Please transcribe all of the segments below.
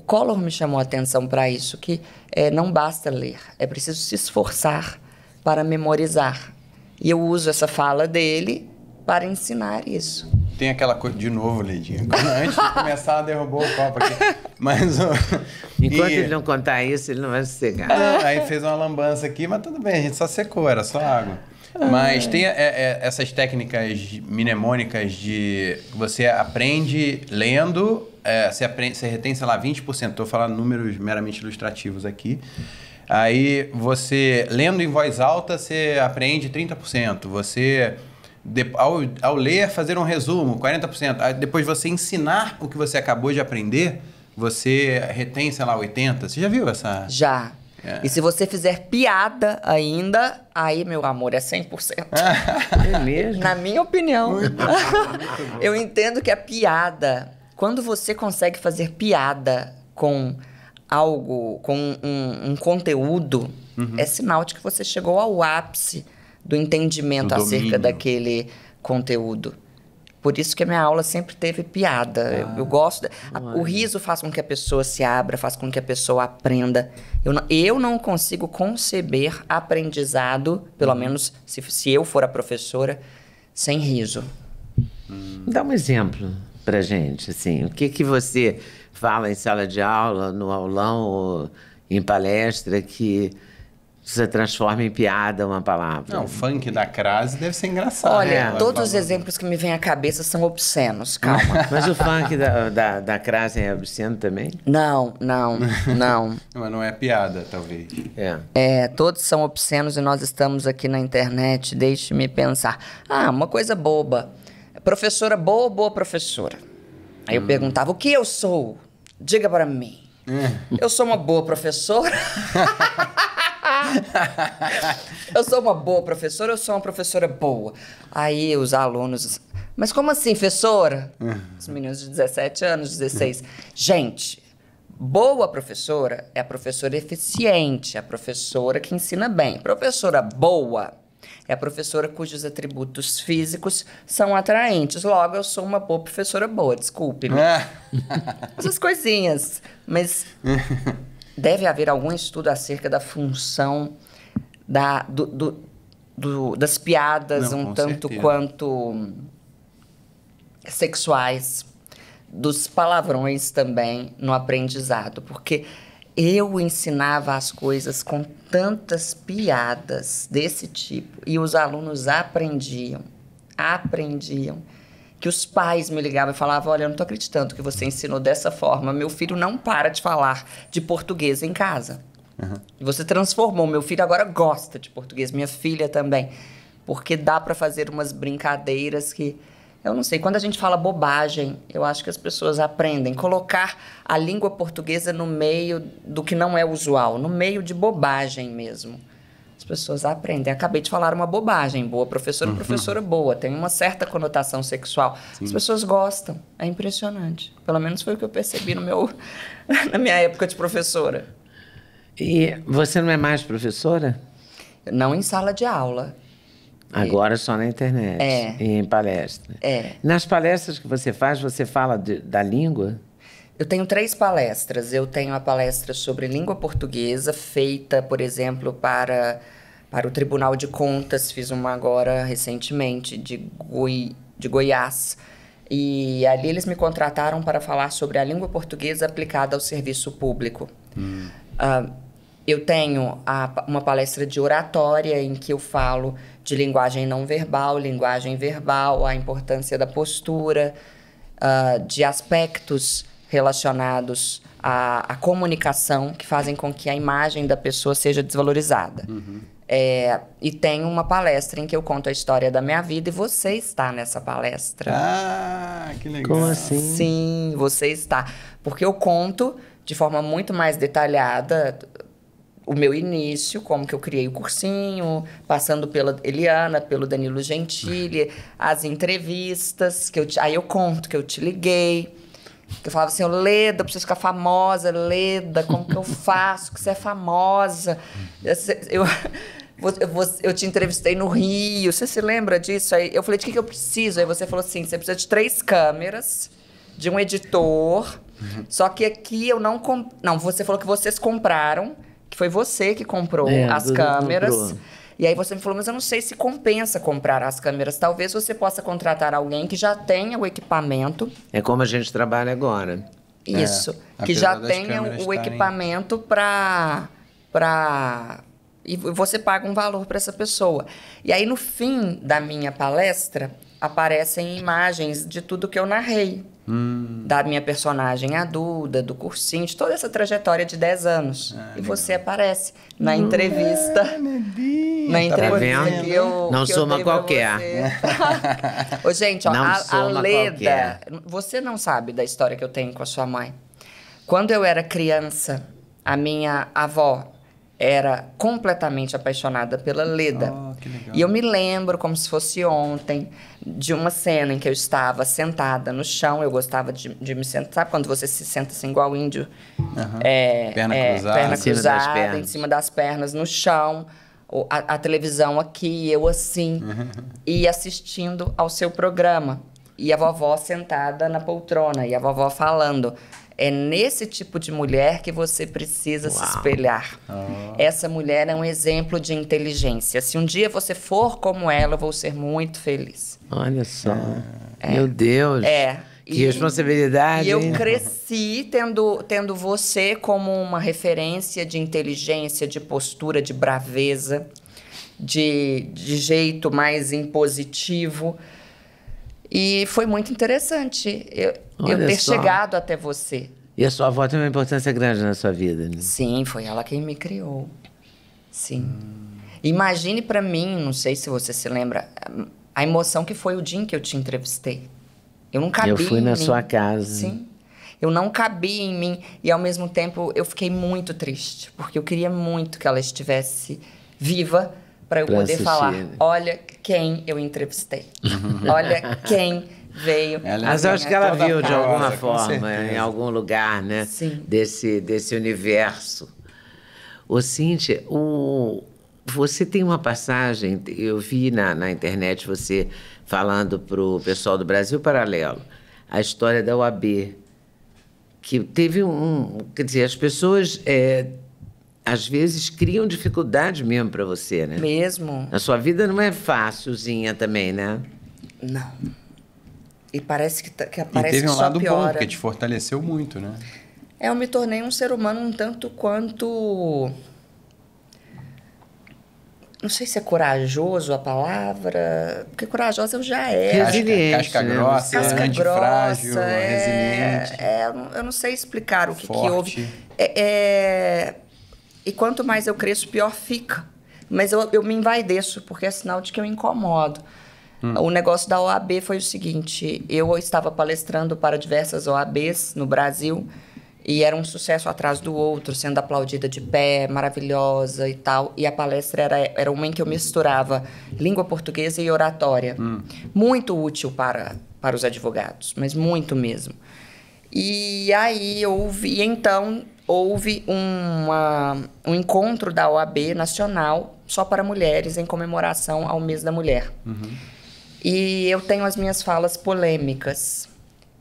O Collor me chamou a atenção para isso, que é, não basta ler, é preciso se esforçar para memorizar. E eu uso essa fala dele para ensinar isso tem aquela coisa. De novo, Leidinha. Antes de começar, derrubou o copo aqui. Mas. Enquanto e... ele não contar isso, ele não vai sossegar. Não, é, aí fez uma lambança aqui, mas tudo bem, a gente só secou, era só água. Mas tem é, é, essas técnicas mnemônicas de. Você aprende lendo, é, você, aprende, você retém, sei lá, 20%. Estou falando números meramente ilustrativos aqui. Aí você, lendo em voz alta, você aprende 30%. Você de, ao, ao, ler, fazer um resumo, 40%. Depois você ensinar o que você acabou de aprender, você retém, sei lá, 80%. Você já viu essa? Já. É. E se você fizer piada ainda, aí, meu amor, é 100%. É mesmo? Na minha opinião. Muito bom, muito bom. Eu entendo que a piada, quando você consegue fazer piada com algo, com um, um conteúdo, uhum. é sinal de que você chegou ao ápice do entendimento do acerca daquele conteúdo. Por isso que a minha aula sempre teve piada. Ah, eu, eu, gosto. A, o é. riso faz com que a pessoa se abra, faz com que a pessoa aprenda. Eu não, eu não consigo conceber aprendizado, pelo uhum. menos se, se eu for a professora, sem riso. Hum. Dá um exemplo pra gente, assim. O que, que você fala em sala de aula, no aulão, ou em palestra, que você transforma em piada uma palavra. Não, o funk da crase deve ser engraçado. Olha, né? todos os exemplos que me vêm à cabeça são obscenos, calma. Mas o funk da, da, da crase é obsceno também? Não, não, não. Mas não é piada, talvez. É. é, todos são obscenos e nós estamos aqui na internet, deixe-me pensar. Ah, uma coisa boba. Professora boa ou boa professora? Aí eu hum. perguntava, o que eu sou? Diga para mim. É. Eu sou uma boa professora? eu sou uma boa professora, eu sou uma professora boa. Aí os alunos. Mas como assim, professora? Uhum. Os meninos de 17 anos, 16. Gente, boa professora é a professora eficiente, é a professora que ensina bem. Professora boa é a professora cujos atributos físicos são atraentes. Logo, eu sou uma boa professora boa, desculpe-me. É. Essas coisinhas. Mas deve haver algum estudo acerca da função da, do, do, do, das piadas, Não, um tanto certeza. quanto sexuais, dos palavrões também no aprendizado, porque eu ensinava as coisas com tantas piadas desse tipo e os alunos aprendiam, aprendiam que os pais me ligavam e falavam: Olha, eu não tô acreditando que você ensinou dessa forma. Meu filho não para de falar de português em casa. Uhum. Você transformou. Meu filho agora gosta de português, minha filha também. Porque dá para fazer umas brincadeiras que. Eu não sei, quando a gente fala bobagem, eu acho que as pessoas aprendem. Colocar a língua portuguesa no meio do que não é usual, no meio de bobagem mesmo as pessoas aprendem. Acabei de falar uma bobagem boa, professora, uhum. professora boa, tem uma certa conotação sexual. Sim. As pessoas gostam, é impressionante. Pelo menos foi o que eu percebi no meu, na minha época de professora. E você não é mais professora? Não em sala de aula. Agora e... só na internet é. e em palestra. É. Nas palestras que você faz, você fala de, da língua? Eu tenho três palestras. Eu tenho a palestra sobre língua portuguesa, feita, por exemplo, para, para o Tribunal de Contas. Fiz uma agora recentemente, de, Goi, de Goiás. E ali eles me contrataram para falar sobre a língua portuguesa aplicada ao serviço público. Hum. Uh, eu tenho a, uma palestra de oratória em que eu falo de linguagem não verbal, linguagem verbal, a importância da postura, uh, de aspectos relacionados à, à, comunicação que fazem com que a imagem da pessoa seja desvalorizada. Uhum. É, e tem uma palestra em que eu conto a história da minha vida e você está nessa palestra. Ah, que legal. Como assim? Sim, você está. Porque eu conto de forma muito mais detalhada o meu início, como que eu criei o cursinho, passando pela Eliana, pelo Danilo Gentili, as entrevistas que eu te, aí eu conto que eu te liguei, que eu falava assim, Leda, eu preciso ficar famosa, Leda, como que eu faço que você é famosa? Eu, eu, te entrevistei no Rio, você se lembra disso? Aí eu falei, de que, que eu preciso? Aí você falou assim, você precisa de três câmeras, de um editor, uhum. só que aqui eu não... Comp... Não, você falou que vocês compraram, que foi você que comprou é, as câmeras. Comprou. E aí você me falou, mas eu não sei se compensa comprar as câmeras. Talvez você possa contratar alguém que já tenha o equipamento. É como a gente trabalha agora. É. Isso. É, que já tenha o equipamento para. Pra... E você paga um valor para essa pessoa. E aí, no fim da minha palestra, aparecem imagens de tudo que eu narrei. Hum. Da minha personagem, a Duda, do cursinho, de toda essa trajetória de 10 anos. Ah, e você aparece hum. na entrevista. Ah, meu Deus. na tá entrevista tá que eu. Não que sou eu uma qualquer. Ô, gente, ó, a, a Leda. Qualquer. Você não sabe da história que eu tenho com a sua mãe. Quando eu era criança, a minha avó era completamente apaixonada pela Leda. Oh, e eu me lembro, como se fosse ontem, de uma cena em que eu estava sentada no chão. Eu gostava de, de me sentar. Sabe quando você se senta assim, igual índio? Uhum. É, perna é, cruzada, perna em, cima cruzada em cima das pernas, no chão. A, a televisão aqui, eu assim. Uhum. E assistindo ao seu programa. E a vovó sentada na poltrona. E a vovó falando. É nesse tipo de mulher que você precisa Uau. se espelhar. Ah. Essa mulher é um exemplo de inteligência. Se um dia você for como ela, eu vou ser muito feliz. Olha só. É. Meu Deus. É. Que responsabilidade. E eu cresci tendo, tendo você como uma referência de inteligência, de postura, de braveza, de, de jeito mais impositivo. E foi muito interessante. Eu, Olha eu ter só. chegado até você. E a sua avó tem uma importância grande na sua vida, né? Sim, foi ela quem me criou. Sim. Hum. Imagine para mim, não sei se você se lembra, a emoção que foi o dia em que eu te entrevistei. Eu não cabia. Eu fui na mim. sua casa. Sim. Eu não cabia em mim e ao mesmo tempo eu fiquei muito triste, porque eu queria muito que ela estivesse viva para eu pra poder assistir. falar, né? olha quem eu entrevistei. olha quem Veio. Ela é Mas eu acho que ela viu de alguma forma, em algum lugar, né? Sim. Desse, desse universo. Ô, Cintia, o, você tem uma passagem, eu vi na, na internet você falando para o pessoal do Brasil Paralelo, a história da UAB, que teve um. Quer dizer, as pessoas. É, às vezes criam dificuldade mesmo para você, né? Mesmo. A sua vida não é fácilzinha também, né? Não. E parece que, tá, que aparece e teve um lado piora. bom, porque te fortaleceu muito, né? É, eu me tornei um ser humano um tanto quanto. Não sei se é corajoso a palavra, porque corajosa eu já era. Resiliente. Casca, né? grossa, casca é, resiliente. É, eu não sei explicar o que, que houve. É, é, e quanto mais eu cresço, pior fica. Mas eu, eu me envaideço, porque é sinal de que eu incomodo. Hum. O negócio da OAB foi o seguinte: eu estava palestrando para diversas OABs no Brasil e era um sucesso atrás do outro, sendo aplaudida de pé, maravilhosa e tal. E a palestra era, era uma em que eu misturava língua portuguesa e oratória. Hum. Muito útil para, para os advogados, mas muito mesmo. E aí houve, então houve uma, um encontro da OAB nacional só para mulheres em comemoração ao mês da mulher. Uhum. E eu tenho as minhas falas polêmicas.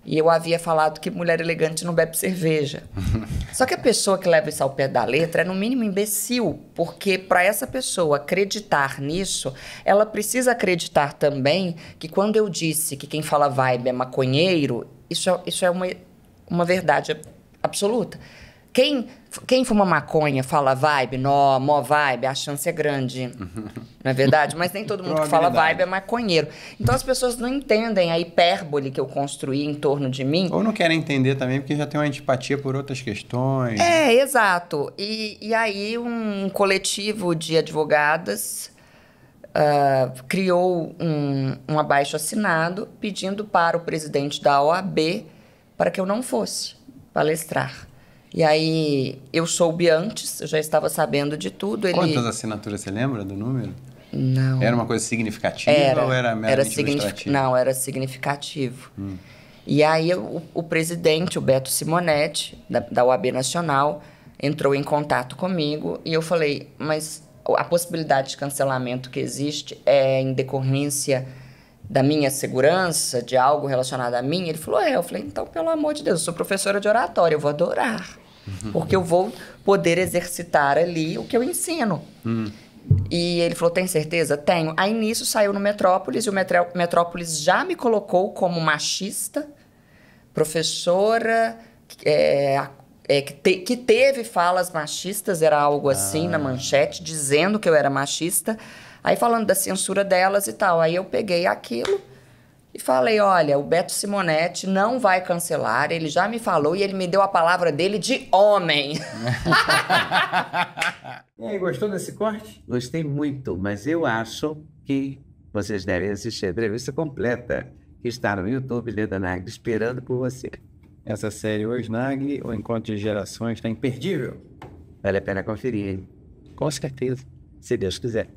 E eu havia falado que mulher elegante não bebe cerveja. Só que a pessoa que leva isso ao pé da letra é, no mínimo, imbecil, porque para essa pessoa acreditar nisso, ela precisa acreditar também que quando eu disse que quem fala vibe é maconheiro, isso é, isso é uma, uma verdade absoluta. Quem, quem fuma maconha fala vibe, nó, mó vibe, a chance é grande. não é verdade? Mas nem todo mundo que fala vibe é maconheiro. Então as pessoas não entendem a hipérbole que eu construí em torno de mim. Ou não querem entender também, porque já tem uma antipatia por outras questões. É, exato. E, e aí um coletivo de advogadas. Uh, criou um, um abaixo assinado pedindo para o presidente da OAB para que eu não fosse palestrar. E aí eu soube antes, eu já estava sabendo de tudo. Ele... Quantas assinaturas você lembra do número? Não. Era uma coisa significativa era, ou era meramente era signific... Não, era significativo. Hum. E aí o, o, presidente, o Beto Simonetti, da, da UAB Nacional, entrou em contato comigo e eu falei, mas a possibilidade de cancelamento que existe é em decorrência da minha segurança, de algo relacionado a mim? Ele falou, é. Eu falei, então, pelo amor de Deus, eu sou professora de oratória, eu vou adorar. Uhum. Porque eu vou poder exercitar ali o que eu ensino. Hum. E ele falou: tem certeza? Tenho. Aí nisso saiu no Metrópolis, e o Metrópolis já me colocou como machista, professora, é, é, que, te, que, teve falas machistas, era algo assim ah. na manchete, dizendo que eu era machista. Aí falando da censura delas e tal, aí eu peguei aquilo e falei, olha, o Beto Simonetti não vai cancelar, ele já me falou e ele me deu a palavra dele de homem. e aí, gostou desse corte? Gostei muito, mas eu acho que vocês devem assistir a entrevista completa que está no YouTube Leda Nag esperando por você. Essa série hoje, Nag, o Encontro de Gerações, está imperdível. Vale a pena conferir, hein? Com certeza, se Deus quiser.